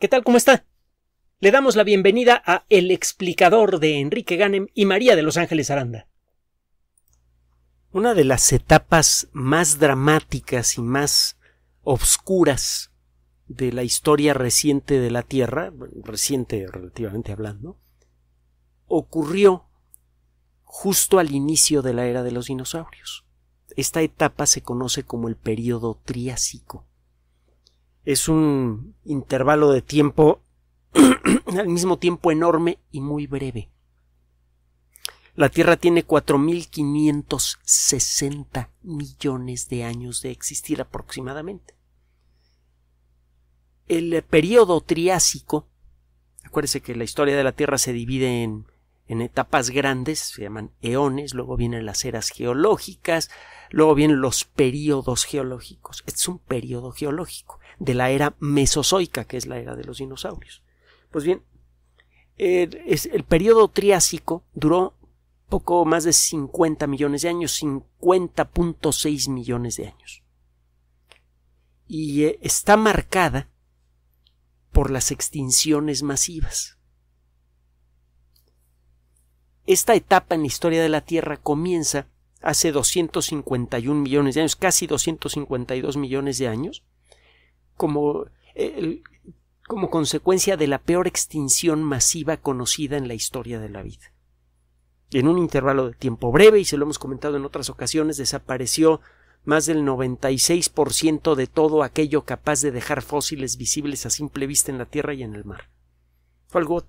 ¿Qué tal? ¿Cómo está? Le damos la bienvenida a El explicador de Enrique Ganem y María de Los Ángeles Aranda. Una de las etapas más dramáticas y más obscuras de la historia reciente de la Tierra, reciente relativamente hablando, ocurrió justo al inicio de la era de los dinosaurios. Esta etapa se conoce como el período Triásico es un intervalo de tiempo al mismo tiempo enorme y muy breve. La Tierra tiene 4.560 millones de años de existir aproximadamente. El periodo Triásico, acuérdese que la historia de la Tierra se divide en, etapas grandes, se llaman eones, luego vienen las eras geológicas, luego vienen los periodos geológicos. Este es un periodo geológico de la era mesozoica, que es la era de los dinosaurios. Pues bien, el, el periodo triásico duró poco más de 50 millones de años, 50.6 millones de años. Y eh, está marcada por las extinciones masivas. Esta etapa en la historia de la Tierra comienza hace 251 millones de años, casi 252 millones de años, como, como consecuencia de la peor extinción masiva conocida en la historia de la vida. En un intervalo de tiempo breve, y se lo hemos comentado en otras ocasiones, desapareció más del 96% de todo aquello capaz de dejar fósiles visibles a simple vista en la Tierra y en el mar. Fue algo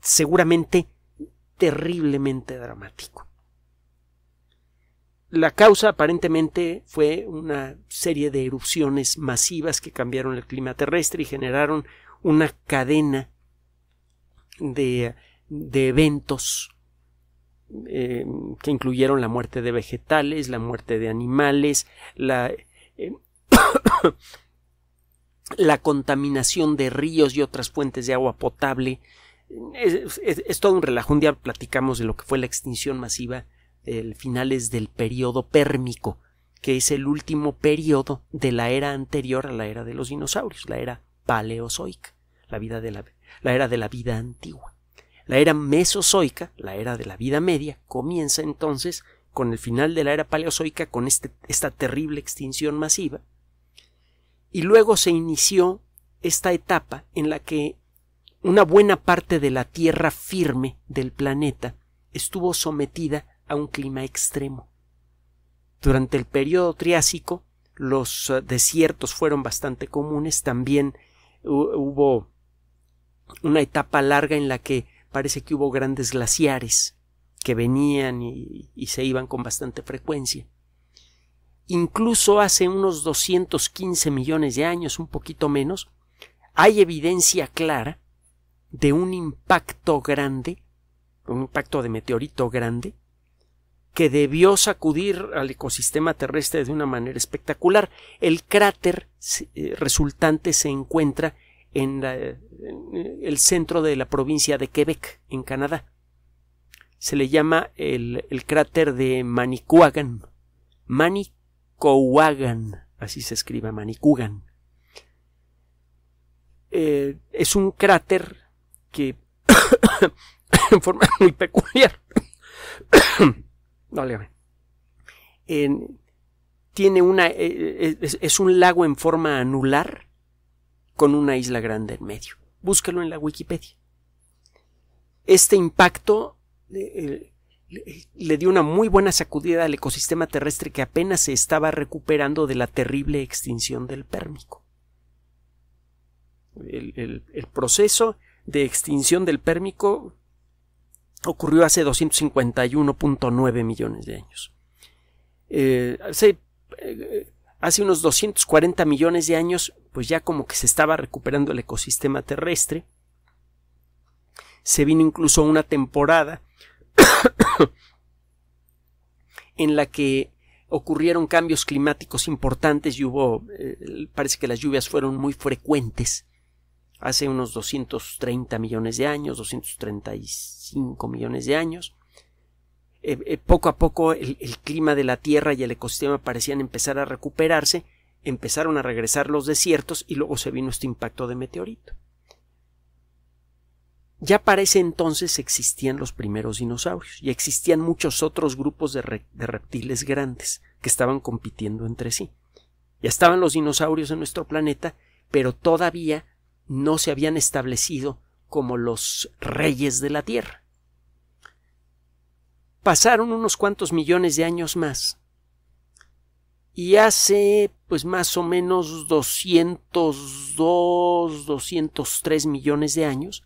seguramente terriblemente dramático. La causa aparentemente fue una serie de erupciones masivas que cambiaron el clima terrestre y generaron una cadena de, eventos eh, que incluyeron la muerte de vegetales, la muerte de animales, eh, la, contaminación de ríos y otras fuentes de agua potable. Es, es todo un relajo. Un día platicamos de lo que fue la extinción masiva el es del periodo pérmico, que es el último periodo de la era anterior a la era de los dinosaurios, la era paleozoica, la, vida de la era de la vida antigua. La era mesozoica, la era de la vida media, comienza entonces con el final de la era paleozoica, con este, esta terrible extinción masiva, y luego se inició esta etapa en la que una buena parte de la tierra firme del planeta estuvo sometida a un clima extremo. Durante el periodo Triásico, los eh, desiertos fueron bastante comunes, también hubo una etapa larga en la que parece que hubo grandes glaciares que venían y, se iban con bastante frecuencia. Incluso hace unos 215 millones de años, un poquito menos, hay evidencia clara de un impacto grande, un impacto de meteorito grande, que debió sacudir al ecosistema terrestre de una manera espectacular. El cráter eh, resultante se encuentra en, eh, el centro de la provincia de Quebec, en Canadá. Se le llama el, cráter de Manicouagan. Manicouagan, así se escribe Manicouagan. Eh, es un cráter que en forma muy peculiar no, tiene una, eh, eh, es, un lago en forma anular con una isla grande en medio. Búscalo en la Wikipedia. Este impacto le, dio una muy buena sacudida al ecosistema terrestre que apenas se estaba recuperando de la terrible extinción del pérmico. el proceso de extinción del pérmico ocurrió hace 251.9 millones de años. Eh, eh, hace, unos 240 millones de años, pues ya como que se estaba recuperando el ecosistema terrestre. Se vino incluso una temporada en la que ocurrieron cambios climáticos importantes y hubo, eh, parece que las lluvias fueron muy frecuentes hace unos 230 millones de años, 235 millones de años. Eh, eh, poco a poco el, clima de la Tierra y el ecosistema parecían empezar a recuperarse, empezaron a regresar los desiertos y luego se vino este impacto de meteorito. Ya para ese entonces existían los primeros dinosaurios y existían muchos otros grupos de reptiles grandes que estaban compitiendo entre sí. Ya estaban los dinosaurios en nuestro planeta, pero todavía no se habían establecido como los reyes de la tierra. Pasaron unos cuantos millones de años más y hace pues más o menos 202, 203 millones de años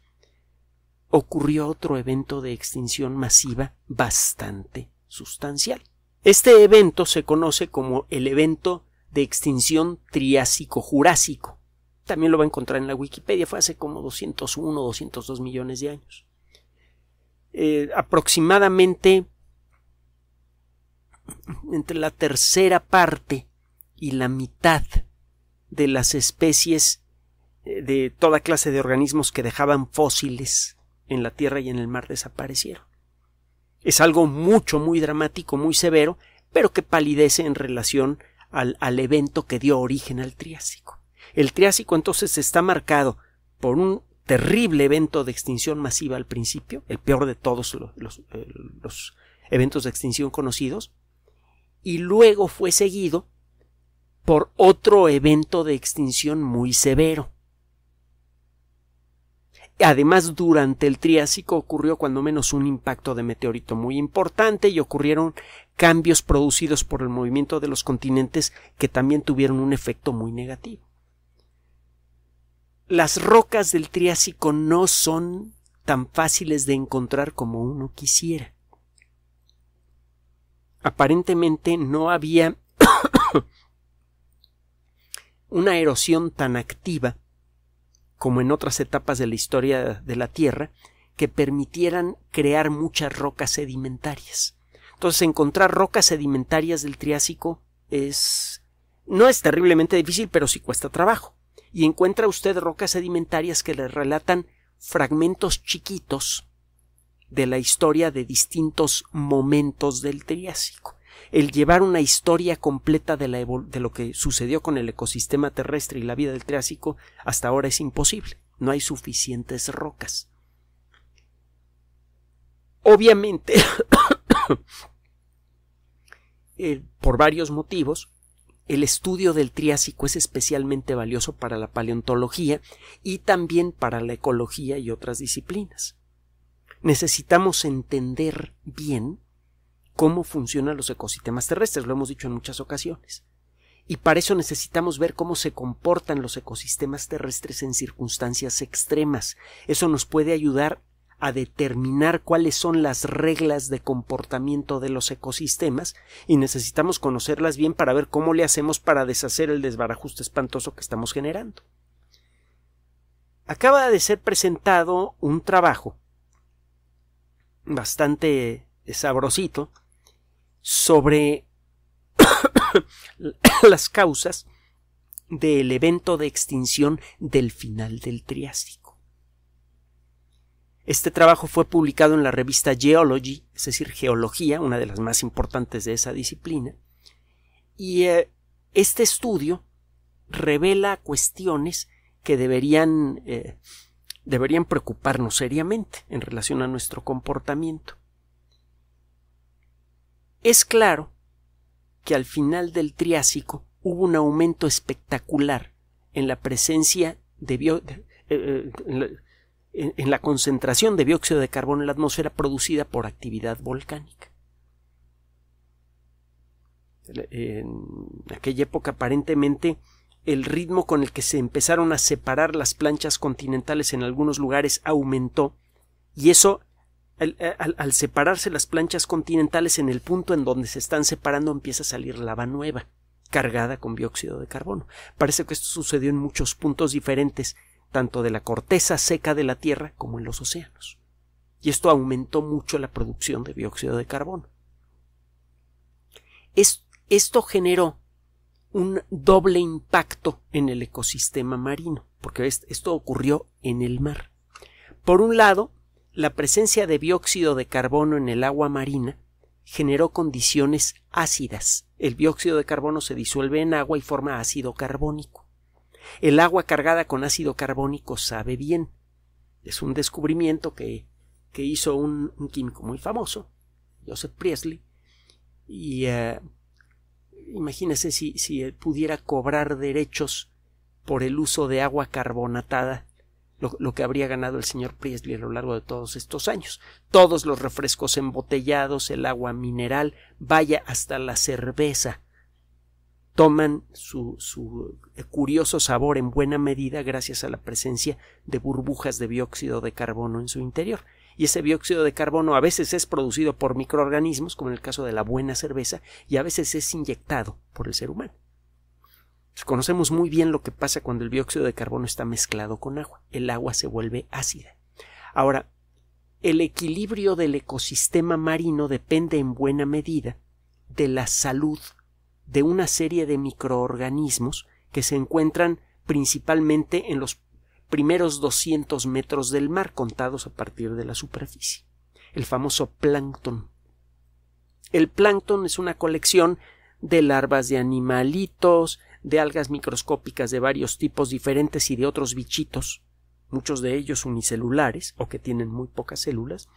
ocurrió otro evento de extinción masiva bastante sustancial. Este evento se conoce como el evento de extinción Triásico-Jurásico también lo va a encontrar en la Wikipedia, fue hace como 201, 202 millones de años. Eh, aproximadamente entre la tercera parte y la mitad de las especies eh, de toda clase de organismos que dejaban fósiles en la Tierra y en el mar desaparecieron. Es algo mucho, muy dramático, muy severo, pero que palidece en relación al, al evento que dio origen al Triásico. El Triásico entonces está marcado por un terrible evento de extinción masiva al principio, el peor de todos eh, los, eventos de extinción conocidos, y luego fue seguido por otro evento de extinción muy severo. Además, durante el Triásico ocurrió cuando menos un impacto de meteorito muy importante y ocurrieron cambios producidos por el movimiento de los continentes que también tuvieron un efecto muy negativo las rocas del Triásico no son tan fáciles de encontrar como uno quisiera. Aparentemente no había una erosión tan activa como en otras etapas de la historia de la Tierra que permitieran crear muchas rocas sedimentarias. Entonces encontrar rocas sedimentarias del Triásico es no es terriblemente difícil, pero sí cuesta trabajo y encuentra usted rocas sedimentarias que le relatan fragmentos chiquitos de la historia de distintos momentos del Triásico. El llevar una historia completa de, lo que sucedió con el ecosistema terrestre y la vida del Triásico hasta ahora es imposible. No hay suficientes rocas. Obviamente, eh, por varios motivos, el estudio del Triásico es especialmente valioso para la paleontología y también para la ecología y otras disciplinas. Necesitamos entender bien cómo funcionan los ecosistemas terrestres, lo hemos dicho en muchas ocasiones. Y para eso necesitamos ver cómo se comportan los ecosistemas terrestres en circunstancias extremas. Eso nos puede ayudar a determinar cuáles son las reglas de comportamiento de los ecosistemas y necesitamos conocerlas bien para ver cómo le hacemos para deshacer el desbarajuste espantoso que estamos generando. Acaba de ser presentado un trabajo bastante sabrosito sobre las causas del evento de extinción del final del Triásico. Este trabajo fue publicado en la revista Geology, es decir, Geología, una de las más importantes de esa disciplina, y eh, este estudio revela cuestiones que deberían, eh, deberían preocuparnos seriamente en relación a nuestro comportamiento. Es claro que al final del Triásico hubo un aumento espectacular en la presencia de, bio, eh, en, la concentración de dióxido de carbono en la atmósfera producida por actividad volcánica. En aquella época aparentemente el ritmo con el que se empezaron a separar las planchas continentales en algunos lugares aumentó y eso al, al, separarse las planchas continentales en el punto en donde se están separando empieza a salir lava nueva cargada con dióxido de carbono. Parece que esto sucedió en muchos puntos diferentes tanto de la corteza seca de la Tierra como en los océanos. Y esto aumentó mucho la producción de dióxido de carbono. esto generó un doble impacto en el ecosistema marino, porque esto ocurrió en el mar. Por un lado, la presencia de dióxido de carbono en el agua marina generó condiciones ácidas. El dióxido de carbono se disuelve en agua y forma ácido carbónico. El agua cargada con ácido carbónico sabe bien. Es un descubrimiento que, que hizo un, químico muy famoso, Joseph Priestley, y eh, imagínese si, si pudiera cobrar derechos por el uso de agua carbonatada lo, lo, que habría ganado el señor Priestley a lo largo de todos estos años. Todos los refrescos embotellados, el agua mineral, vaya hasta la cerveza, toman su, eh, curioso sabor en buena medida gracias a la presencia de burbujas de dióxido de carbono en su interior. Y ese dióxido de carbono a veces es producido por microorganismos, como en el caso de la buena cerveza, y a veces es inyectado por el ser humano. conocemos muy bien lo que pasa cuando el dióxido de carbono está mezclado con agua. El agua se vuelve ácida. Ahora, el equilibrio del ecosistema marino depende en buena medida de la salud de una serie de microorganismos que se encuentran principalmente en los primeros 200 metros del mar contados a partir de la superficie, el famoso plancton. El plancton es una colección de larvas de animalitos, de algas microscópicas de varios tipos diferentes y de otros bichitos, muchos de ellos unicelulares o que tienen muy pocas células,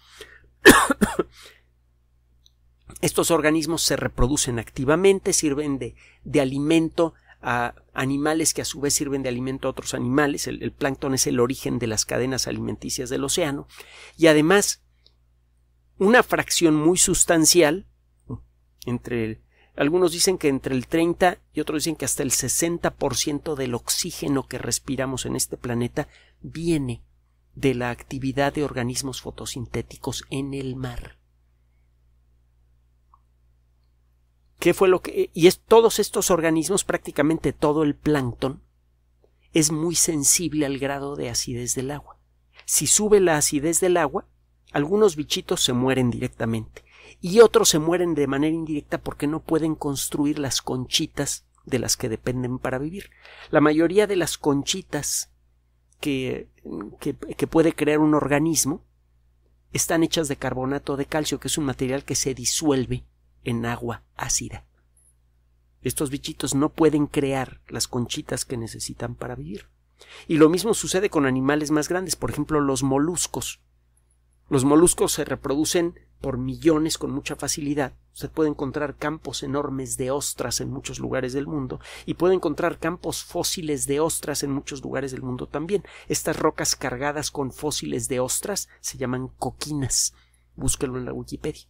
estos organismos se reproducen activamente, sirven de, alimento a animales que a su vez sirven de alimento a otros animales. El, plancton es el origen de las cadenas alimenticias del océano. Y además, una fracción muy sustancial, entre algunos dicen que entre el 30 y otros dicen que hasta el 60% del oxígeno que respiramos en este planeta viene de la actividad de organismos fotosintéticos en el mar. ¿Qué fue lo que.? Y es todos estos organismos, prácticamente todo el plancton, es muy sensible al grado de acidez del agua. Si sube la acidez del agua, algunos bichitos se mueren directamente y otros se mueren de manera indirecta porque no pueden construir las conchitas de las que dependen para vivir. La mayoría de las conchitas que, que puede crear un organismo están hechas de carbonato de calcio, que es un material que se disuelve en agua ácida. Estos bichitos no pueden crear las conchitas que necesitan para vivir. Y lo mismo sucede con animales más grandes, por ejemplo los moluscos. Los moluscos se reproducen por millones con mucha facilidad. se puede encontrar campos enormes de ostras en muchos lugares del mundo y puede encontrar campos fósiles de ostras en muchos lugares del mundo también. Estas rocas cargadas con fósiles de ostras se llaman coquinas. Búsquelo en la Wikipedia.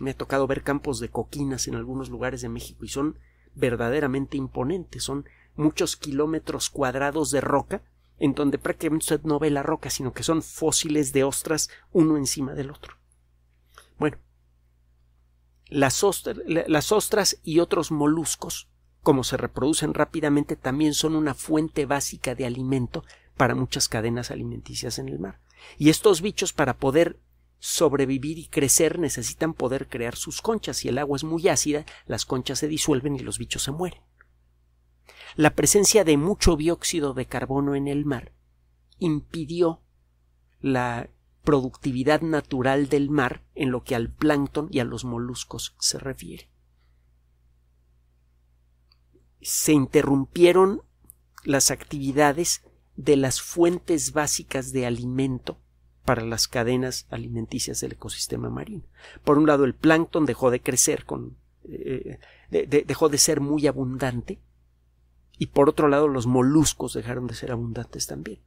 Me ha tocado ver campos de coquinas en algunos lugares de México y son verdaderamente imponentes, son muchos kilómetros cuadrados de roca, en donde prácticamente usted no ve la roca, sino que son fósiles de ostras uno encima del otro. Bueno, las, las ostras y otros moluscos, como se reproducen rápidamente, también son una fuente básica de alimento para muchas cadenas alimenticias en el mar. Y estos bichos, para poder sobrevivir y crecer necesitan poder crear sus conchas. Si el agua es muy ácida, las conchas se disuelven y los bichos se mueren. La presencia de mucho dióxido de carbono en el mar impidió la productividad natural del mar en lo que al plancton y a los moluscos se refiere. Se interrumpieron las actividades de las fuentes básicas de alimento para las cadenas alimenticias del ecosistema marino. Por un lado, el plancton dejó de crecer, eh, dejó de ser muy abundante, y por otro lado, los moluscos dejaron de ser abundantes también.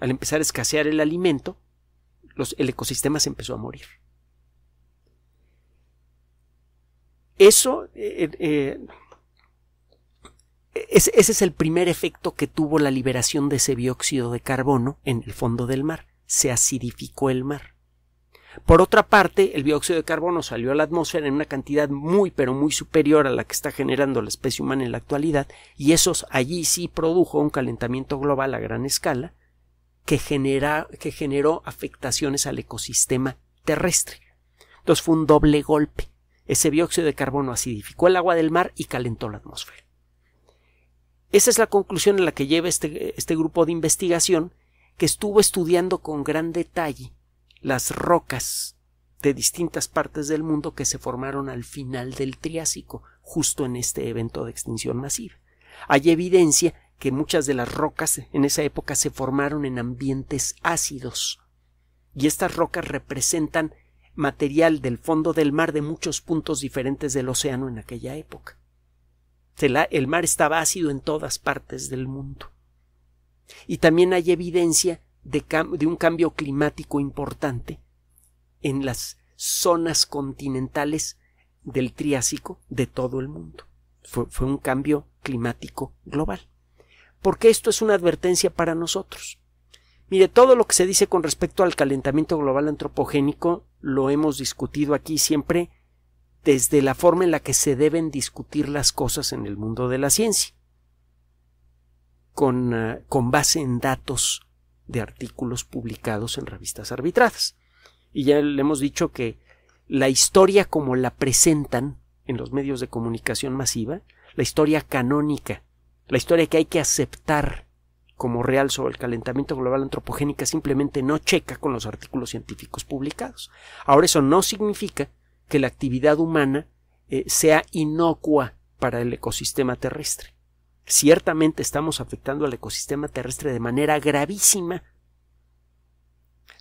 Al empezar a escasear el alimento, el ecosistema se empezó a morir. Eso eh, eh, ese es el primer efecto que tuvo la liberación de ese dióxido de carbono en el fondo del mar se acidificó el mar. Por otra parte, el dióxido de carbono salió a la atmósfera en una cantidad muy pero muy superior a la que está generando la especie humana en la actualidad, y eso allí sí produjo un calentamiento global a gran escala que, que generó afectaciones al ecosistema terrestre. Entonces fue un doble golpe. Ese dióxido de carbono acidificó el agua del mar y calentó la atmósfera. Esa es la conclusión a la que lleva este, este grupo de investigación que estuvo estudiando con gran detalle las rocas de distintas partes del mundo que se formaron al final del Triásico, justo en este evento de extinción masiva. Hay evidencia que muchas de las rocas en esa época se formaron en ambientes ácidos, y estas rocas representan material del fondo del mar de muchos puntos diferentes del océano en aquella época. El mar estaba ácido en todas partes del mundo. Y también hay evidencia de, un cambio climático importante en las zonas continentales del Triásico de todo el mundo. Fue, fue, un cambio climático global. Porque esto es una advertencia para nosotros. Mire, todo lo que se dice con respecto al calentamiento global antropogénico lo hemos discutido aquí siempre desde la forma en la que se deben discutir las cosas en el mundo de la ciencia con, eh, con base en datos de artículos publicados en revistas arbitradas. Y ya le hemos dicho que la historia como la presentan en los medios de comunicación masiva, la historia canónica, la historia que hay que aceptar como real sobre el calentamiento global antropogénica simplemente no checa con los artículos científicos publicados. Ahora eso no significa que la actividad humana eh, sea inocua para el ecosistema terrestre. Ciertamente estamos afectando al ecosistema terrestre de manera gravísima,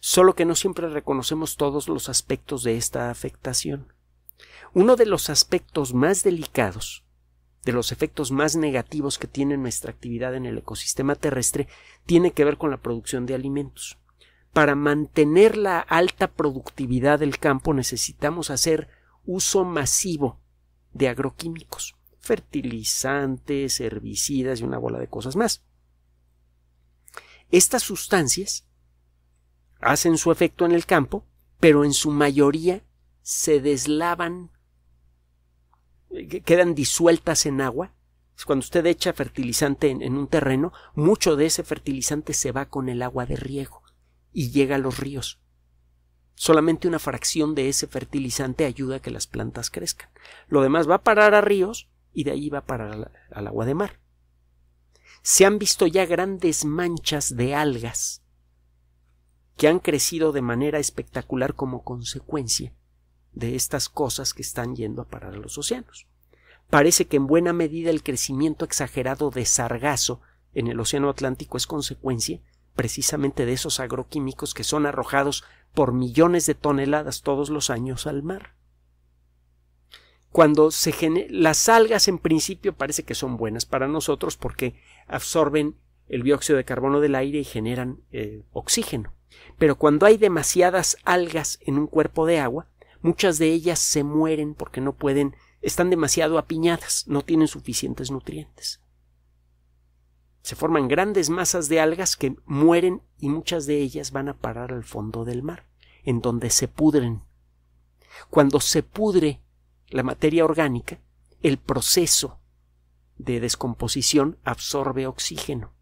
solo que no siempre reconocemos todos los aspectos de esta afectación. Uno de los aspectos más delicados, de los efectos más negativos que tiene nuestra actividad en el ecosistema terrestre, tiene que ver con la producción de alimentos. Para mantener la alta productividad del campo necesitamos hacer uso masivo de agroquímicos fertilizantes, herbicidas y una bola de cosas más. Estas sustancias hacen su efecto en el campo, pero en su mayoría se deslavan, quedan disueltas en agua. Cuando usted echa fertilizante en, un terreno, mucho de ese fertilizante se va con el agua de riego y llega a los ríos. Solamente una fracción de ese fertilizante ayuda a que las plantas crezcan. Lo demás va a parar a ríos y de ahí va para al agua de mar. Se han visto ya grandes manchas de algas que han crecido de manera espectacular como consecuencia de estas cosas que están yendo a parar a los océanos. Parece que en buena medida el crecimiento exagerado de sargazo en el Océano Atlántico es consecuencia precisamente de esos agroquímicos que son arrojados por millones de toneladas todos los años al mar cuando se las algas en principio parece que son buenas para nosotros porque absorben el dióxido de carbono del aire y generan eh, oxígeno. Pero cuando hay demasiadas algas en un cuerpo de agua, muchas de ellas se mueren porque no pueden, están demasiado apiñadas, no tienen suficientes nutrientes. Se forman grandes masas de algas que mueren y muchas de ellas van a parar al fondo del mar, en donde se pudren. Cuando se pudre la materia orgánica, el proceso de descomposición absorbe oxígeno.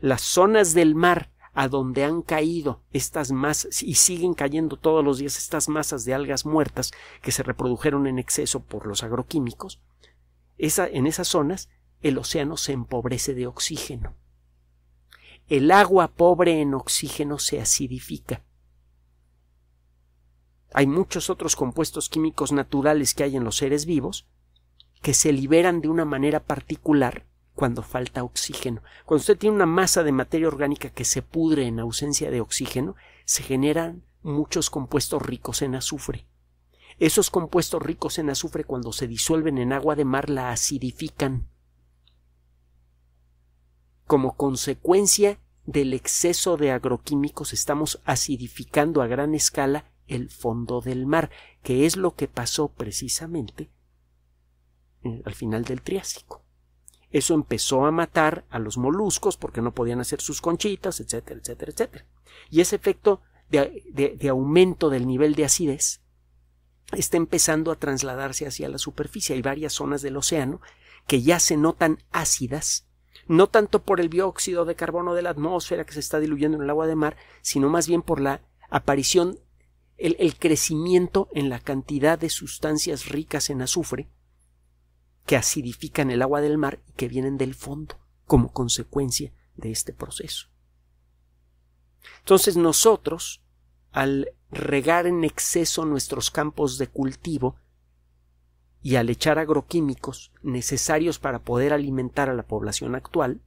Las zonas del mar a donde han caído estas masas y siguen cayendo todos los días estas masas de algas muertas que se reprodujeron en exceso por los agroquímicos, en esas zonas el océano se empobrece de oxígeno. El agua pobre en oxígeno se acidifica hay muchos otros compuestos químicos naturales que hay en los seres vivos que se liberan de una manera particular cuando falta oxígeno. Cuando usted tiene una masa de materia orgánica que se pudre en ausencia de oxígeno, se generan muchos compuestos ricos en azufre. Esos compuestos ricos en azufre cuando se disuelven en agua de mar la acidifican. Como consecuencia del exceso de agroquímicos estamos acidificando a gran escala el fondo del mar, que es lo que pasó precisamente eh, al final del Triásico. Eso empezó a matar a los moluscos porque no podían hacer sus conchitas, etcétera, etcétera, etcétera. Y ese efecto de, aumento del nivel de acidez está empezando a trasladarse hacia la superficie. Hay varias zonas del océano que ya se notan ácidas, no tanto por el dióxido de carbono de la atmósfera que se está diluyendo en el agua de mar, sino más bien por la aparición el, crecimiento en la cantidad de sustancias ricas en azufre que acidifican el agua del mar y que vienen del fondo como consecuencia de este proceso. Entonces nosotros, al regar en exceso nuestros campos de cultivo y al echar agroquímicos necesarios para poder alimentar a la población actual,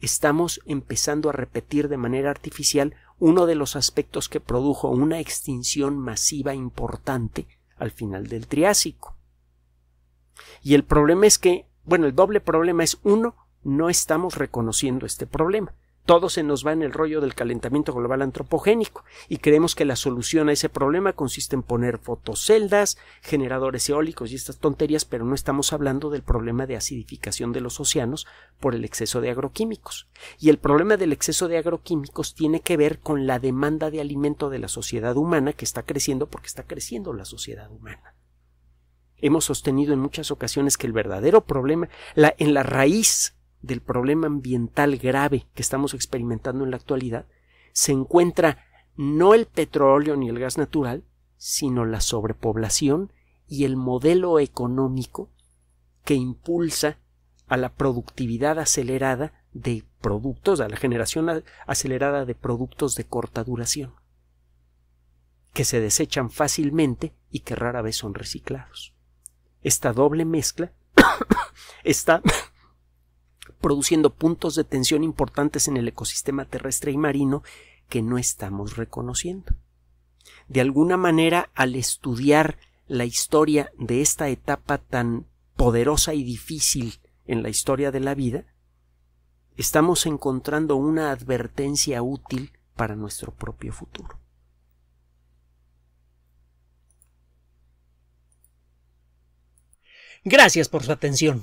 estamos empezando a repetir de manera artificial uno de los aspectos que produjo una extinción masiva importante al final del Triásico. Y el problema es que, bueno, el doble problema es uno, no estamos reconociendo este problema todo se nos va en el rollo del calentamiento global antropogénico y creemos que la solución a ese problema consiste en poner fotoceldas, generadores eólicos y estas tonterías, pero no estamos hablando del problema de acidificación de los océanos por el exceso de agroquímicos. Y el problema del exceso de agroquímicos tiene que ver con la demanda de alimento de la sociedad humana que está creciendo porque está creciendo la sociedad humana. Hemos sostenido en muchas ocasiones que el verdadero problema, en la raíz del problema ambiental grave que estamos experimentando en la actualidad se encuentra no el petróleo ni el gas natural, sino la sobrepoblación y el modelo económico que impulsa a la productividad acelerada de productos, a la generación acelerada de productos de corta duración, que se desechan fácilmente y que rara vez son reciclados. Esta doble mezcla está produciendo puntos de tensión importantes en el ecosistema terrestre y marino que no estamos reconociendo. De alguna manera, al estudiar la historia de esta etapa tan poderosa y difícil en la historia de la vida, estamos encontrando una advertencia útil para nuestro propio futuro. Gracias por su atención